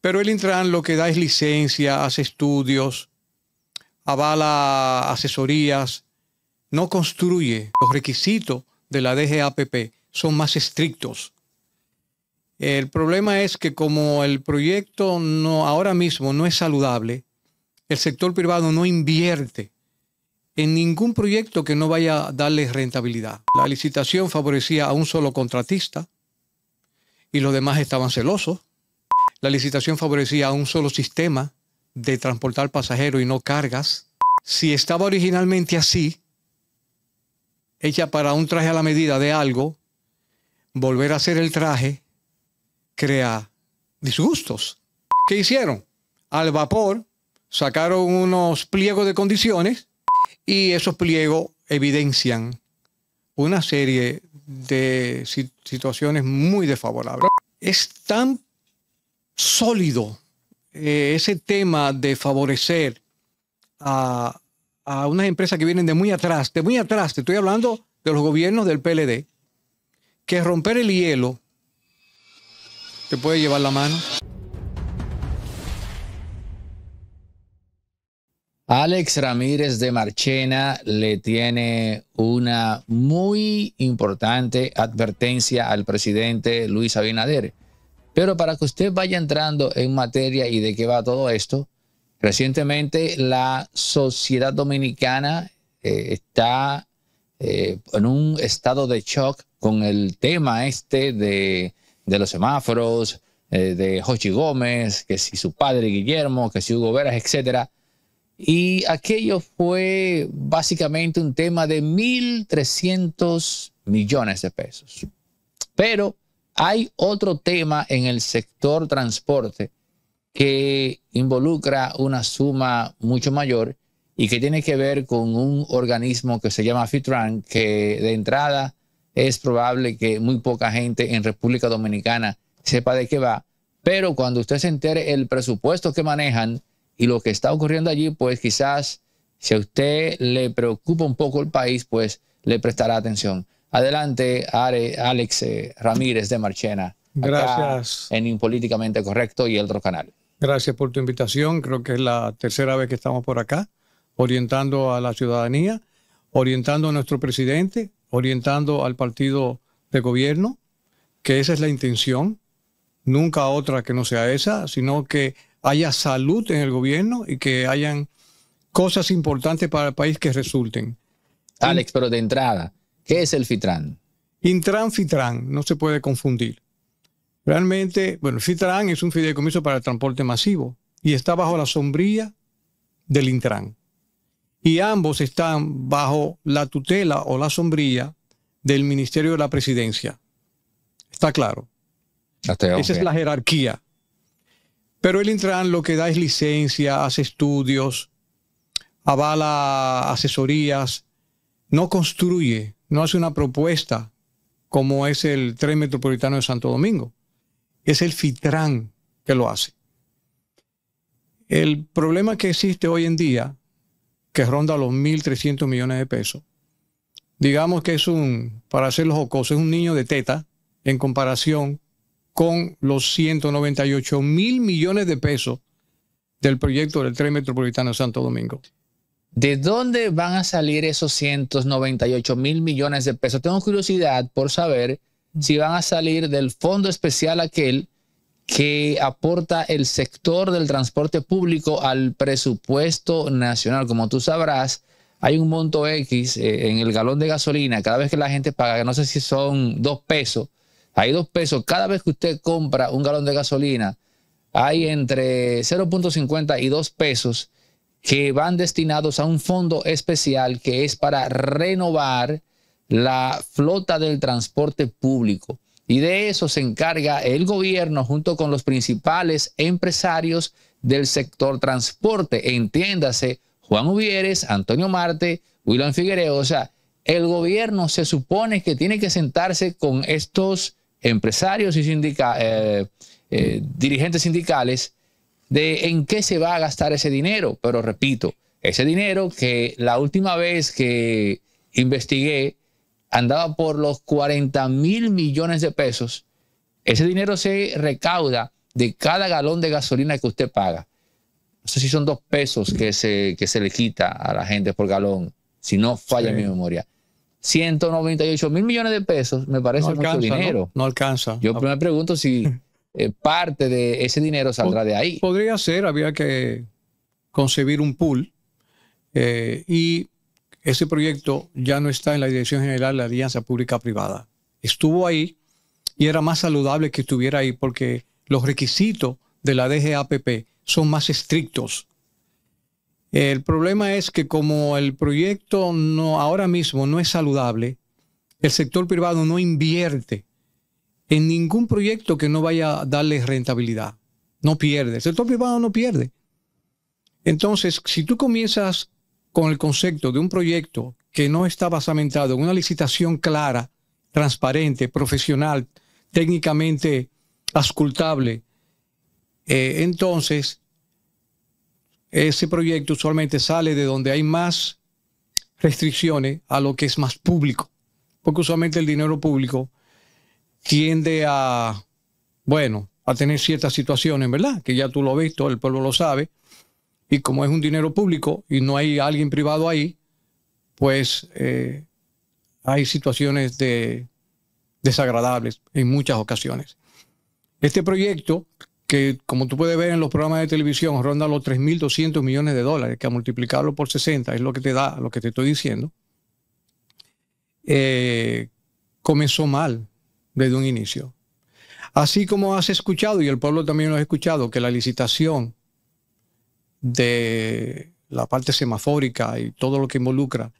Pero el Intran lo que da es licencia, hace estudios, avala asesorías, no construye. Los requisitos de la DGAPP son más estrictos. El problema es que como el proyecto no, ahora mismo no es saludable, el sector privado no invierte en ningún proyecto que no vaya a darle rentabilidad. La licitación favorecía a un solo contratista y los demás estaban celosos. La licitación favorecía un solo sistema de transportar pasajeros y no cargas. Si estaba originalmente así, hecha para un traje a la medida de algo, volver a hacer el traje crea disgustos. ¿Qué hicieron? Al vapor sacaron unos pliegos de condiciones y esos pliegos evidencian una serie de situaciones muy desfavorables. Es tan sólido eh, ese tema de favorecer a, a, unas empresas que vienen de muy atrás, de muy atrás, te estoy hablando de los gobiernos del PLD, que romper el hielo te puede llevar la mano. Alex Ramírez de Marchena le tiene una muy importante advertencia al presidente Luis Abinader. Pero para que usted vaya entrando en materia y de qué va todo esto, recientemente la sociedad dominicana eh, está eh, en un estado de shock con el tema este de, los semáforos, eh, de Jochi Gómez, que si su padre Guillermo, que si Hugo Veras, etc. Y aquello fue básicamente un tema de 1.300 millones de pesos. Pero hay otro tema en el sector transporte que involucra una suma mucho mayor y que tiene que ver con un organismo que se llama FITRAN, que de entrada es probable que muy poca gente en República Dominicana sepa de qué va, pero cuando usted se entere el presupuesto que manejan y lo que está ocurriendo allí, pues quizás si a usted le preocupa un poco el país, pues le prestará atención. Adelante, Alex eh, Ramírez de Marchena. Gracias. En Impolíticamente Correcto y el otro canal. Gracias por tu invitación. Creo que es la tercera vez que estamos por acá, orientando a la ciudadanía, orientando a nuestro presidente, orientando al partido de gobierno, que esa es la intención, nunca otra que no sea esa, sino que haya salud en el gobierno y que hayan cosas importantes para el país que resulten. Alex, pero de entrada, ¿Qué es el FITRAN? Intran, FITRAN, no se puede confundir. Realmente, bueno, FITRAN es un fideicomiso para el transporte masivo y está bajo la sombrilla del Intran. Y ambos están bajo la tutela o la sombrilla del Ministerio de la Presidencia. Está claro. Esa es la jerarquía. Pero el Intran lo que da es licencia, hace estudios, avala asesorías, no construye, no hace una propuesta como es el tren metropolitano de Santo Domingo. Es el FITRAN que lo hace. El problema que existe hoy en día, que ronda los 1.300 millones de pesos, digamos que es un, para los jocoso, es un niño de teta en comparación con los 198 mil millones de pesos del proyecto del tren metropolitano de Santo Domingo. ¿De dónde van a salir esos 198 mil millones de pesos? Tengo curiosidad por saber mm. si van a salir del fondo especial aquel que aporta el sector del transporte público al presupuesto nacional. Como tú sabrás, hay un monto X eh, en el galón de gasolina cada vez que la gente paga, no sé si son dos pesos, hay dos pesos cada vez que usted compra un galón de gasolina, hay entre 0.50 y dos pesos que van destinados a un fondo especial que es para renovar la flota del transporte público. Y de eso se encarga el gobierno junto con los principales empresarios del sector transporte. Entiéndase, Juan Uvieres, Antonio Marte, William Figuereo. O sea, el gobierno se supone que tiene que sentarse con estos empresarios y eh, eh, dirigentes sindicales de en qué se va a gastar ese dinero. Pero repito, ese dinero que la última vez que investigué andaba por los 40 mil millones de pesos, ese dinero se recauda de cada galón de gasolina que usted paga. No sé si son dos pesos que se, que se le quita a la gente por galón, si no falla mi memoria. 198 mil millones de pesos me parece mucho dinero. No, alcanza. Yo me pregunto si Eh, parte de ese dinero saldrá de ahí. Podría ser, había que concebir un pool eh, y ese proyecto ya no está en la Dirección General de la Alianza Pública Privada. Estuvo ahí y era más saludable que estuviera ahí porque los requisitos de la DGAPP son más estrictos. El problema es que como el proyecto no, ahora mismo no es saludable, el sector privado no invierte en ningún proyecto que no vaya a darle rentabilidad. No pierde. El sector privado no pierde. Entonces, si tú comienzas con el concepto de un proyecto que no está basamentado en una licitación clara, transparente, profesional, técnicamente ascultable, eh, entonces ese proyecto usualmente sale de donde hay más restricciones a lo que es más público, porque usualmente el dinero público tiende a, bueno, a tener ciertas situaciones, ¿verdad? Que ya tú lo has visto, el pueblo lo sabe. Y como es un dinero público y no hay alguien privado ahí, pues eh, hay situaciones de, desagradables en muchas ocasiones. Este proyecto, que como tú puedes ver en los programas de televisión, ronda los 3.200 millones de dólares, que a multiplicarlo por 60 es lo que te da, lo que te estoy diciendo, eh, comenzó mal desde un inicio. Así como has escuchado, y el pueblo también lo ha escuchado, que la licitación de la parte semafórica y todo lo que involucra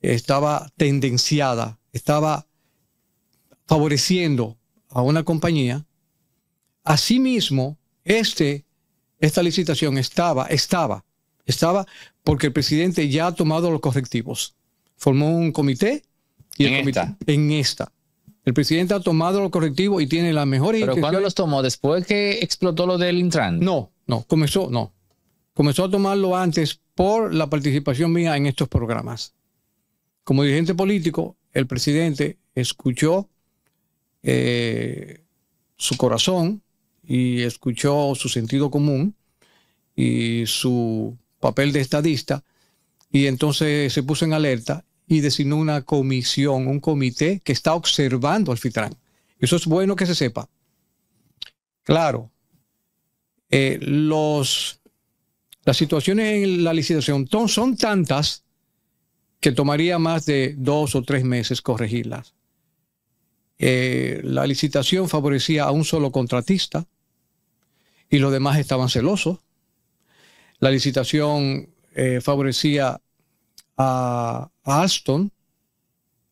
estaba tendenciada, estaba favoreciendo a una compañía, asimismo, este, esta licitación estaba, estaba, estaba porque el presidente ya ha tomado los correctivos. Formó un comité y el comité en esta. El presidente ha tomado los correctivo y tiene mejor mejor. ¿Pero cuándo los tomó? ¿Después que explotó lo del Intran? No, no, comenzó, no. Comenzó a tomarlo antes por la participación mía en estos programas. Como dirigente político, el presidente escuchó eh, su corazón y escuchó su sentido común y su papel de estadista y entonces se puso en alerta y designó una comisión, un comité que está observando al FITRAN. Eso es bueno que se sepa. Claro, eh, los, las situaciones en la licitación son tantas que tomaría más de dos o tres meses corregirlas. Eh, la licitación favorecía a un solo contratista y los demás estaban celosos. La licitación eh, favorecía a, Aston,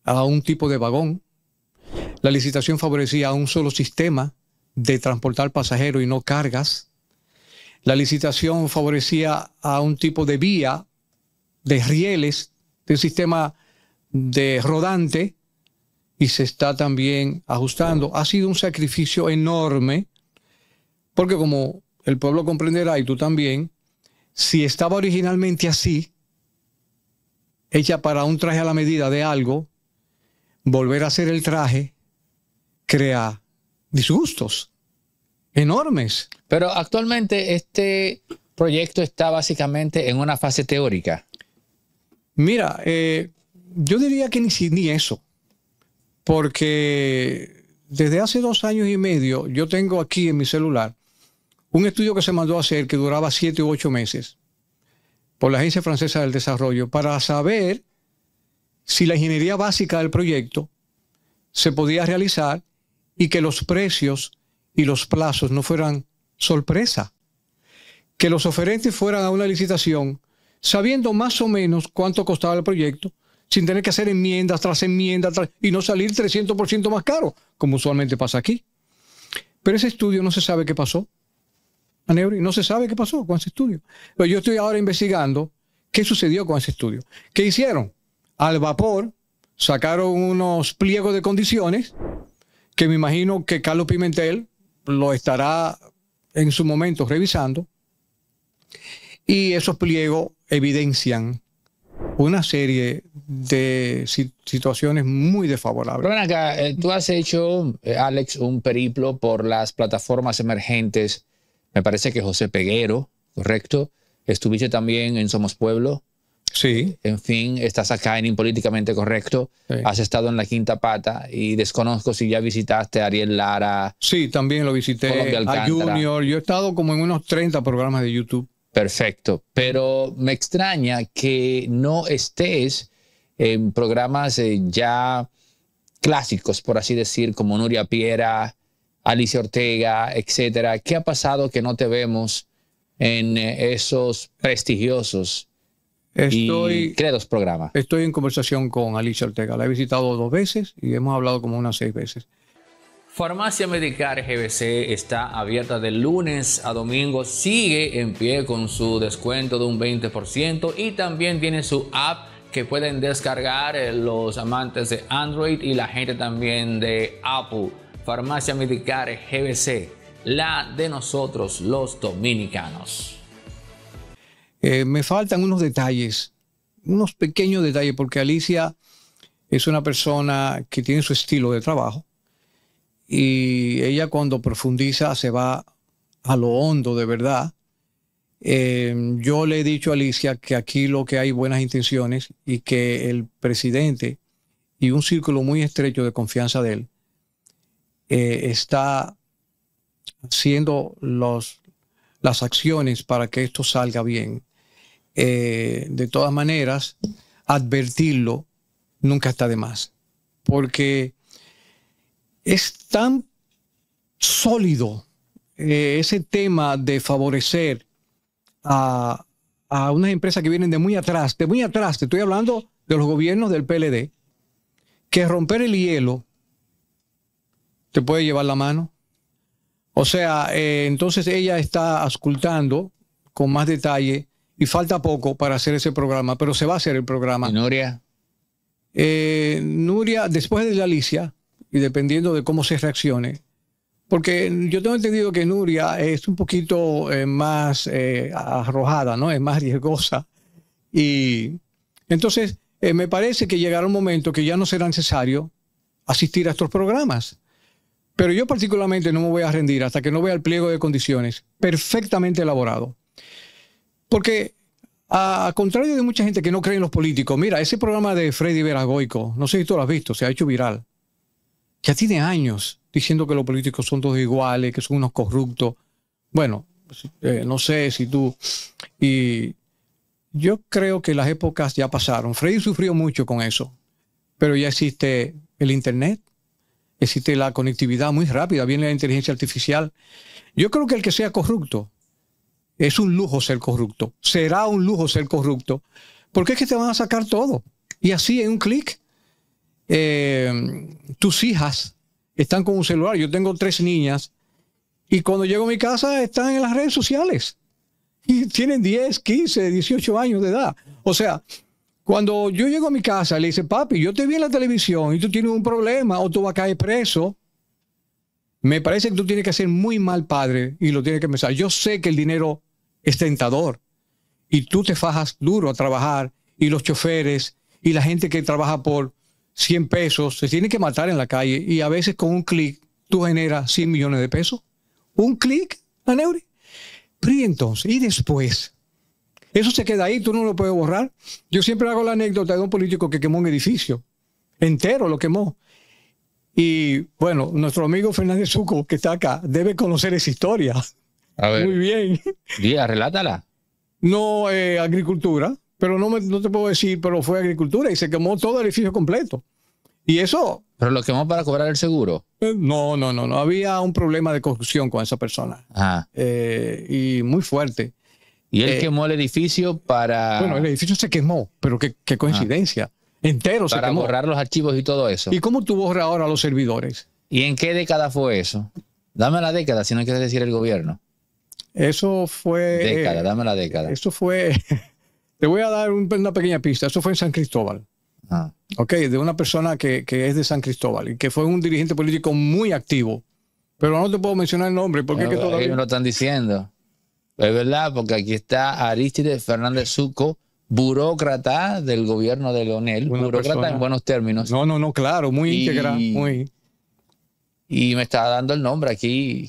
a un tipo de vagón. La licitación favorecía a un solo sistema de transportar pasajeros y no cargas. La licitación favorecía a un tipo de vía, de rieles, de sistema de rodante y se está también ajustando. Ha sido un sacrificio enorme porque como el pueblo comprenderá y tú también, si estaba originalmente así, hecha para un traje a la medida de algo, volver a hacer el traje crea disgustos enormes. Pero actualmente este proyecto está básicamente en una fase teórica. Mira, eh, yo diría que ni, ni eso, porque desde hace dos años y medio yo tengo aquí en mi celular un estudio que se mandó a hacer que duraba siete u ocho meses por la Agencia Francesa del Desarrollo para saber si la ingeniería básica del proyecto se podía realizar y que los precios y los plazos no fueran sorpresa. Que los oferentes fueran a una licitación sabiendo más o menos cuánto costaba el proyecto, sin tener que hacer enmiendas tras enmiendas y no salir 300% más caro, como usualmente pasa aquí. Pero ese estudio no se sabe qué pasó y no se sabe qué pasó con ese estudio. Pero yo estoy ahora investigando qué sucedió con ese estudio. ¿Qué hicieron? Al vapor sacaron unos pliegos de condiciones que me imagino que Carlos Pimentel lo estará en su momento revisando. Y esos pliegos evidencian una serie de situaciones muy desfavorables. Bueno, acá, eh, tú has hecho, eh, Alex, un periplo por las plataformas emergentes me parece que José Peguero, correcto. Estuviste también en Somos Pueblo. Sí. En fin, estás acá en Impolíticamente Correcto. Has estado en la Quinta Pata y desconozco si ya visitaste a Ariel Lara. Sí, también lo visité. A Junior. Yo he estado como en unos 30 programas de YouTube. Perfecto. Pero me extraña que no estés en programas eh, ya clásicos, por así decir, como Nuria Piera, Alicia Ortega, etcétera. ¿Qué ha pasado que no te vemos en eh, esos prestigiosos estoy, y credos programas? Estoy en conversación con Alicia Ortega. La he visitado dos veces y hemos hablado como unas seis veces. Farmacia Medicar GBC está abierta de lunes a domingo, sigue en pie con su descuento de un 20% y también tiene su app que pueden descargar eh, los amantes de Android y la gente también de Apple. Farmacia Medicar GBC, la de nosotros los dominicanos. Eh, me faltan unos detalles, unos pequeños detalles, porque Alicia es una persona que tiene su estilo de trabajo y ella cuando profundiza se va a lo hondo de verdad. Eh, yo le he dicho a Alicia que aquí lo que hay buenas intenciones y que el presidente y un círculo muy estrecho de confianza de él eh, está haciendo las acciones para que esto salga bien. Eh, de todas maneras, advertirlo nunca está de más, porque es tan sólido eh, ese tema de favorecer a, a unas empresas que vienen de muy atrás, de muy atrás, te estoy hablando de los gobiernos del PLD, que romper el hielo te puede llevar la mano. O sea, eh, entonces ella está ascultando con más detalle y falta poco para hacer ese programa, pero se va a hacer el programa. Nuria? Eh, Nuria, después de la Alicia, y dependiendo de cómo se reaccione, porque yo tengo entendido que Nuria es un poquito eh, más arrojada, ¿no? Es más riesgosa. Y entonces me parece que llegará un momento que ya no será necesario asistir a estos programas pero yo particularmente no me voy a rendir hasta que no vea el pliego de condiciones perfectamente elaborado. Porque a contrario de mucha gente que no cree en los políticos, mira, ese programa de Freddy Veragoico, no sé si tú lo has visto, se ha hecho viral. Ya tiene años diciendo que los políticos son todos iguales, que son unos corruptos. Bueno, pues, eh, no sé si tú... Y yo creo que las épocas ya pasaron. Freddy sufrió mucho con eso, pero ya existe el Internet, existe la conectividad muy rápida, viene la inteligencia artificial. Yo creo que el que sea corrupto, es un lujo ser corrupto, será un lujo ser corrupto, porque es que te van a sacar todo. Y así, en un clic, eh, tus hijas están con un celular. Yo tengo tres niñas y cuando llego a mi casa están en las redes sociales. Y tienen 10, 15, 18 años de edad. O sea, cuando yo llego a mi casa, le dice, papi, yo te vi en la televisión y tú tienes un problema o tú vas a caer preso. Me parece que tú tienes que ser muy mal padre y lo tienes que pensar. Yo sé que el dinero es tentador y tú te fajas duro a trabajar y los choferes y la gente que trabaja por 100 pesos se tiene que matar en la calle y a veces con un clic tú generas 100 millones de pesos. Un clic, Aneuri. Pero y entonces, y después, eso se queda ahí, tú no lo puedes borrar. Yo siempre hago la anécdota de un político que quemó un edificio, entero lo quemó. Y bueno, nuestro amigo Fernández Suco, que está acá, debe conocer esa historia. Muy bien. Día, relátala. No, eh, agricultura, pero no, me, no te puedo decir, pero fue agricultura y se quemó todo el edificio completo. Y eso... Pero lo quemó para cobrar el seguro. Eh, no, no, no, no. Había un problema de corrupción con esa persona. Ah. Eh, y muy fuerte. Y él eh, quemó el edificio para... Bueno, el edificio se quemó, pero qué, coincidencia. Entero se para borrar los archivos y todo eso. ¿Y cómo tú borras ahora los servidores? ¿Y en qué década fue eso? Dame la década, si no quieres decir el gobierno. Eso fue... Década, dame la década. Eso fue... Te voy a dar una pequeña pista. Eso fue en San Cristóbal. Ah. Ok, de una persona que, que es de San Cristóbal y que fue un dirigente político muy activo. Pero no te puedo mencionar el nombre porque me lo están diciendo. Es verdad, porque aquí está Aristides Fernández Suco, burócrata del gobierno de Leonel, burócrata en buenos términos. No, no, no, claro, muy íntegra, muy. Y me está dando el nombre aquí,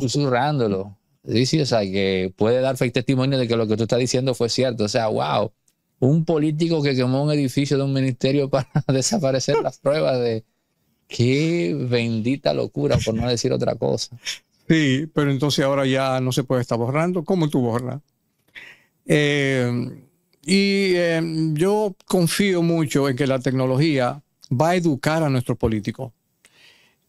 susurrándolo. Dice, o sea, que puede dar fe testimonio de que lo que tú estás diciendo fue cierto. O sea, wow, un político que quemó un edificio de un ministerio para desaparecer las pruebas de qué bendita locura, por no decir otra cosa. Sí, pero entonces ahora ya no se puede estar borrando. ¿Cómo tú borras? Eh, y eh, yo confío mucho en que la tecnología va a educar a nuestros políticos.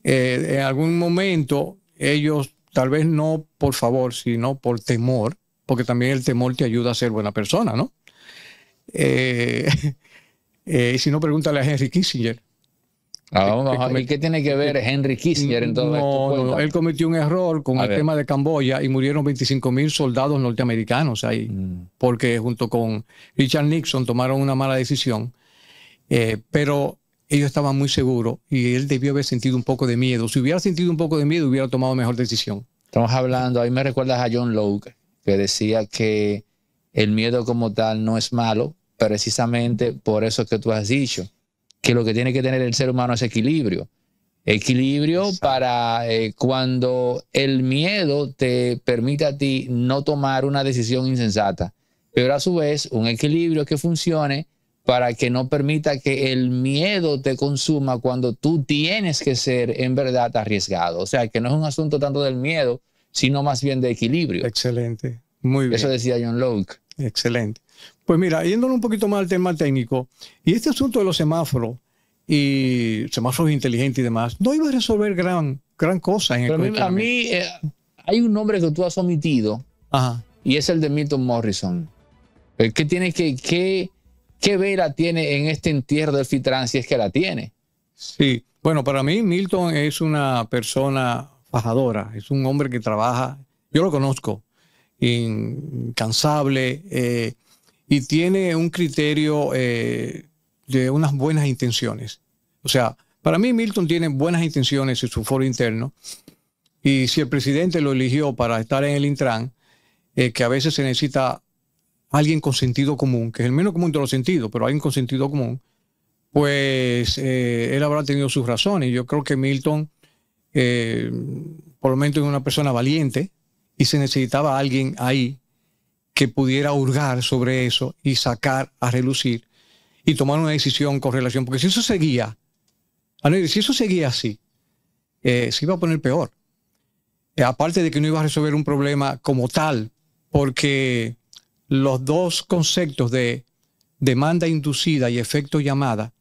Eh, en algún momento ellos, tal vez no por favor, sino por temor, porque también el temor te ayuda a ser buena persona, ¿no? si no, pregúntale a Henry Kissinger. Ah, ¿Y qué tiene que ver Henry Kissinger en todo esto? No, él cometió un error con el tema de Camboya y murieron 25 mil soldados norteamericanos ahí, mm. porque junto con Richard Nixon tomaron una mala decisión, eh, pero ellos estaban muy seguros y él debió haber sentido un poco de miedo. Si hubiera sentido un poco de miedo, hubiera tomado mejor decisión. Estamos hablando, ahí me recuerdas a John Locke, que decía que el miedo como tal no es malo, precisamente por eso que tú has dicho que lo que tiene que tener el ser humano es equilibrio. Equilibrio para eh, cuando el miedo te permite a ti no tomar una decisión insensata, pero a su vez un equilibrio que funcione para que no permita que el miedo te consuma cuando tú tienes que ser en verdad arriesgado. O sea, que no es un asunto tanto del miedo, sino más bien de equilibrio. Excelente, muy bien. Eso decía John Locke. Excelente. Pues mira, yéndonos un poquito más al tema técnico, y este asunto de los semáforos y semáforos inteligentes y demás, no iba a resolver gran, gran cosa en el Pero a mí eh, hay un nombre que tú has omitido, y es el de Milton Morrison. Eh, ¿Qué tiene que, qué, qué vela tiene en este entierro del Fitrán si es que la tiene? Sí, bueno, para mí Milton es una persona fajadora, es un hombre que trabaja, yo lo conozco, incansable, eh, y tiene un criterio eh, de unas buenas intenciones. O sea, para mí Milton tiene buenas intenciones en su foro interno y si el presidente lo eligió para estar en el Intran, eh, que a veces se necesita alguien con sentido común, que es el menos común de los sentidos, pero alguien con sentido común, pues eh, él habrá tenido sus razones. Yo creo que Milton, por lo menos, es una persona valiente y se necesitaba alguien ahí que pudiera hurgar sobre eso y sacar a relucir y tomar una decisión con relación, porque si eso seguía, si eso seguía así, eh, se iba a poner peor. Eh, aparte de que no iba a resolver un problema como tal, porque los dos conceptos de demanda inducida y efecto llamada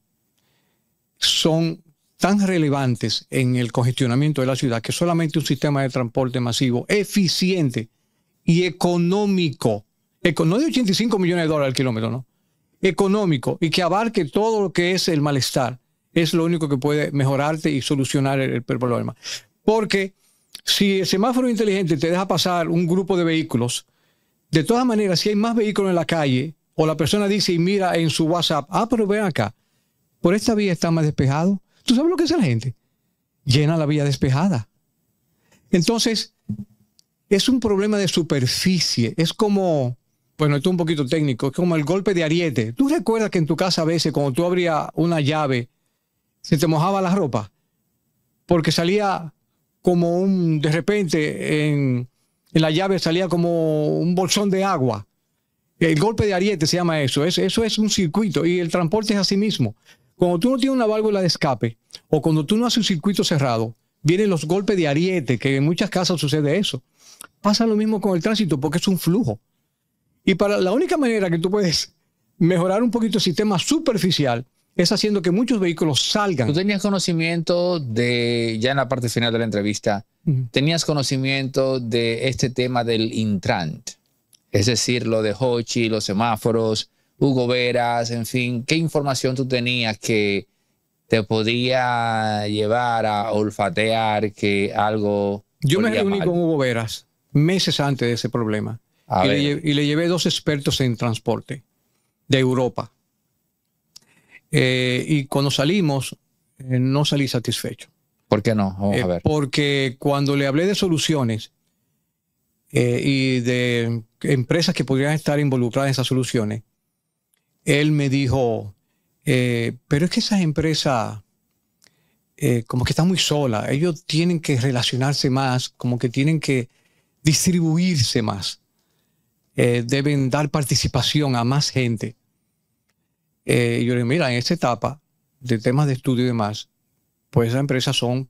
son tan relevantes en el congestionamiento de la ciudad que solamente un sistema de transporte masivo eficiente y económico. No de 85 millones de dólares al kilómetro, ¿no? Económico y que abarque todo lo que es el malestar. Es lo único que puede mejorarte y solucionar el, problema. Porque si el semáforo inteligente te deja pasar un grupo de vehículos, de todas maneras, si hay más vehículos en la calle, o la persona dice y mira en su WhatsApp, ah, pero ven acá, por esta vía está más despejado. ¿Tú sabes lo que hace la gente? Llena la vía despejada. Entonces, es un problema de superficie, es como, bueno, esto es un poquito técnico, es como el golpe de ariete. ¿Tú recuerdas que en tu casa a veces cuando tú abrías una llave, se te mojaba la ropa? Porque salía como un, de repente en, la llave salía como un bolsón de agua. El golpe de ariete se llama eso. eso es un circuito y el transporte es así mismo. Cuando tú no tienes una válvula de escape o cuando tú no haces un circuito cerrado, vienen los golpes de ariete, que en muchas casas sucede eso. Pasa lo mismo con el tránsito porque es un flujo. Y para la única manera que tú puedes mejorar un poquito el sistema superficial es haciendo que muchos vehículos salgan. Tú tenías conocimiento de, ya en la parte final de la entrevista, tenías conocimiento de este tema del Intrant, es decir, lo de Hochi, los semáforos, Hugo Veras, en fin, ¿qué información tú tenías que te podía llevar a olfatear que algo... Yo me reuní con Hugo Veras meses antes de ese problema y le, llevé dos expertos en transporte de Europa. Eh, y cuando salimos, eh, no salí satisfecho. ¿Por qué no? Eh, a ver. porque cuando le hablé de soluciones y de empresas que podrían estar involucradas en esas soluciones, él me dijo, eh, pero es que esas empresas eh, como que están muy solas, ellos tienen que relacionarse más, como que tienen que distribuirse más, eh, deben dar participación a más gente. yo le digo, mira, en esta etapa de temas de estudio y demás, pues esas empresas son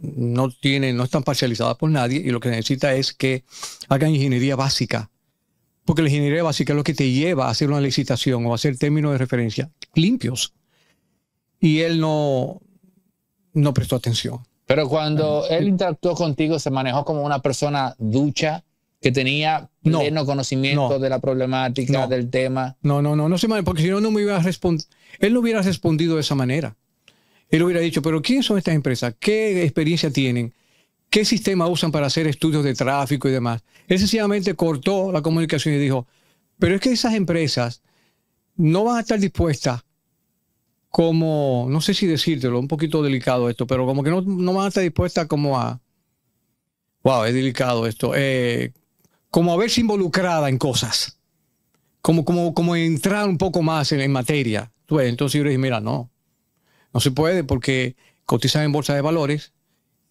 no tienen, no están parcializadas por nadie y lo que necesita es que hagan ingeniería básica porque la ingeniería básica es lo que te lleva a hacer una licitación o a hacer términos de referencia limpios. Y él no, no prestó atención. Pero cuando ah, él interactuó contigo, se manejó como una persona ducha que tenía pleno conocimiento de la problemática, del tema. No, no, no, no se manejó, porque si no, no me iba a Él no hubiera respondido de esa manera. Él hubiera dicho, pero ¿quiénes son estas empresas? ¿Qué experiencia tienen? qué sistema usan para hacer estudios de tráfico y demás. Él sencillamente cortó la comunicación y dijo, pero es que esas empresas no van a estar dispuestas como, no sé si decírtelo, un poquito delicado esto, pero como que no, no van a estar dispuestas como a, wow, es delicado esto, eh, como a verse involucrada en cosas, como, como, como entrar un poco más en, en materia. Entonces yo le dije, mira, no, no se puede porque cotizan en bolsa de valores,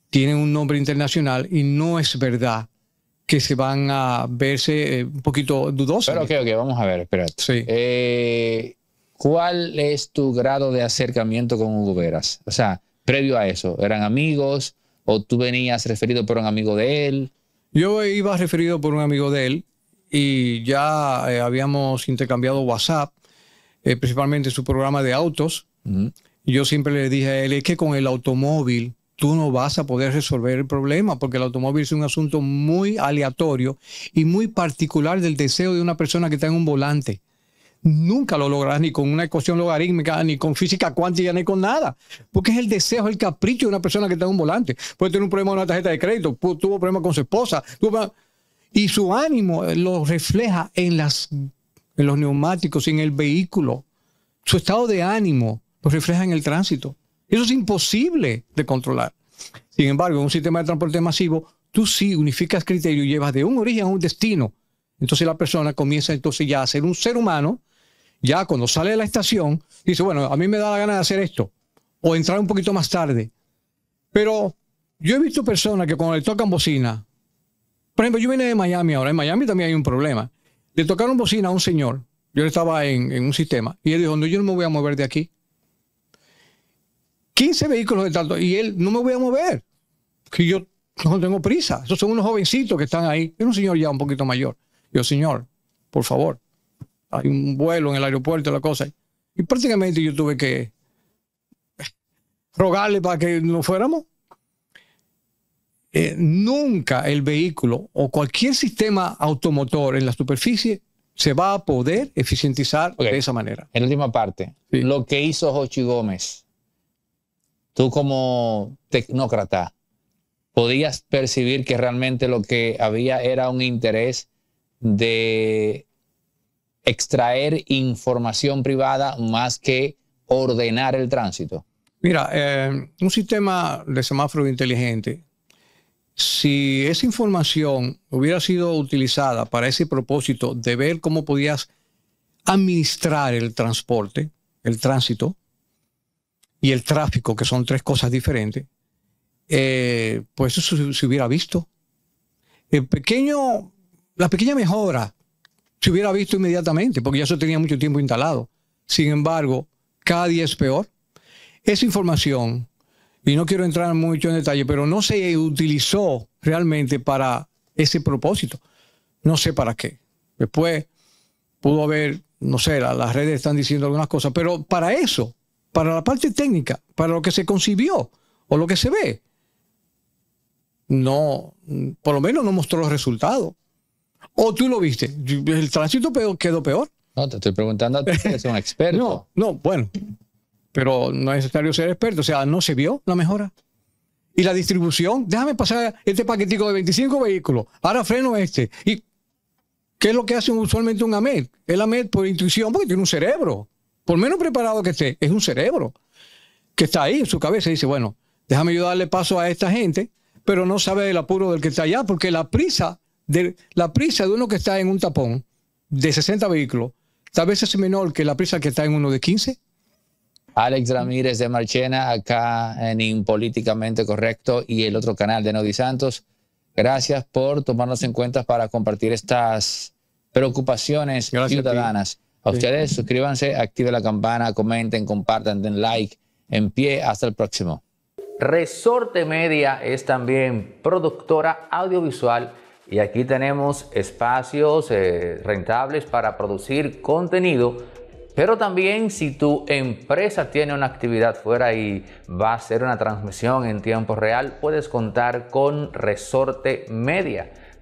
tienen un nombre internacional y no es verdad que se van a verse eh, un poquito dudosos. Pero ok, ok, vamos a ver, espérate. Eh, ¿Cuál es tu grado de acercamiento con Hugo Veras? O sea, previo a eso, ¿eran amigos o tú venías referido por un amigo de él? Yo iba referido por un amigo de él y ya eh, habíamos intercambiado WhatsApp, principalmente su programa de autos. Yo siempre le dije a él, es que con el automóvil tú no vas a poder resolver el problema porque el automóvil es un asunto muy aleatorio y muy particular del deseo de una persona que está en un volante. Nunca lo lograrás ni con una ecuación logarítmica, ni con física cuántica, ni con nada. Porque es el deseo, el capricho de una persona que está en un volante. Puede tener un problema con una tarjeta de crédito, tuvo problemas con su esposa. Y su ánimo eh, lo refleja en, en los neumáticos, en el vehículo. Su estado de ánimo lo refleja en el tránsito. Eso es imposible de controlar. Sin embargo, en un sistema de transporte masivo, tú sí unificas criterio y llevas de un origen a un destino. Entonces la persona comienza entonces ya a ser un ser humano, ya cuando sale de la estación, dice, bueno, a mí me da la gana de hacer esto, o entrar un poquito más tarde. Pero yo he visto personas que cuando le tocan bocina, por ejemplo, yo vine de Miami ahora, en Miami también hay un problema. Le tocaron bocina a un señor, yo estaba en, en un sistema, y él dijo, no, yo no me voy a mover de aquí. 15 vehículos de tanto, y él, no me voy a mover, que yo no tengo prisa. Esos son unos jovencitos que están ahí. es un señor ya un poquito mayor. Yo, señor, por favor, hay un vuelo en el aeropuerto, la cosa. Y prácticamente yo tuve que rogarle para que no fuéramos. Eh, nunca el vehículo o cualquier sistema automotor en la superficie se va a poder eficientizar de esa manera. En última parte, lo que hizo Jochi Gómez tú como tecnócrata, podías percibir que realmente lo que había era un interés de extraer información privada más que ordenar el tránsito? Mira, eh, un sistema de semáforo inteligente, si esa información hubiera sido utilizada para ese propósito de ver cómo podías administrar el transporte, el tránsito, y el tráfico, que son tres cosas diferentes, eh, pues eso se, hubiera visto. El pequeño, la pequeña mejora se hubiera visto inmediatamente, porque ya eso tenía mucho tiempo instalado. Sin embargo, cada día es peor. Esa información, y no quiero entrar mucho en detalle, pero no se utilizó realmente para ese propósito. No sé para qué. Después pudo haber, no sé, las redes están diciendo algunas cosas, pero para eso para la parte técnica, para lo que se concibió o lo que se ve. No, por lo menos no mostró los resultados. O tú lo viste, el tránsito peor, quedó peor. No, te estoy preguntando a ti eres un experto. no, no, bueno, pero no es necesario ser experto, o sea, no se vio la mejora. Y la distribución, déjame pasar este paquetico de 25 vehículos, ahora freno este. ¿Y qué es lo que hace usualmente un AMED? El AMED por intuición, porque tiene un cerebro por menos preparado que esté, es un cerebro que está ahí en su cabeza y dice, bueno, déjame ayudarle paso a esta gente, pero no sabe el apuro del que está allá, porque la prisa de, la prisa de uno que está en un tapón de 60 vehículos, tal vez es menor que la prisa que está en uno de 15. Alex Ramírez de Marchena, acá en Impolíticamente Correcto y el otro canal de Nodi Santos. Gracias por tomarnos en cuenta para compartir estas preocupaciones ciudadanas. A ustedes suscríbanse, activen la campana, comenten, compartan, den like. En pie, hasta el próximo. Resorte Media es también productora audiovisual y aquí tenemos espacios eh, rentables para producir contenido, pero también si tu empresa tiene una actividad fuera y va a hacer una transmisión en tiempo real, puedes contar con Resorte Media.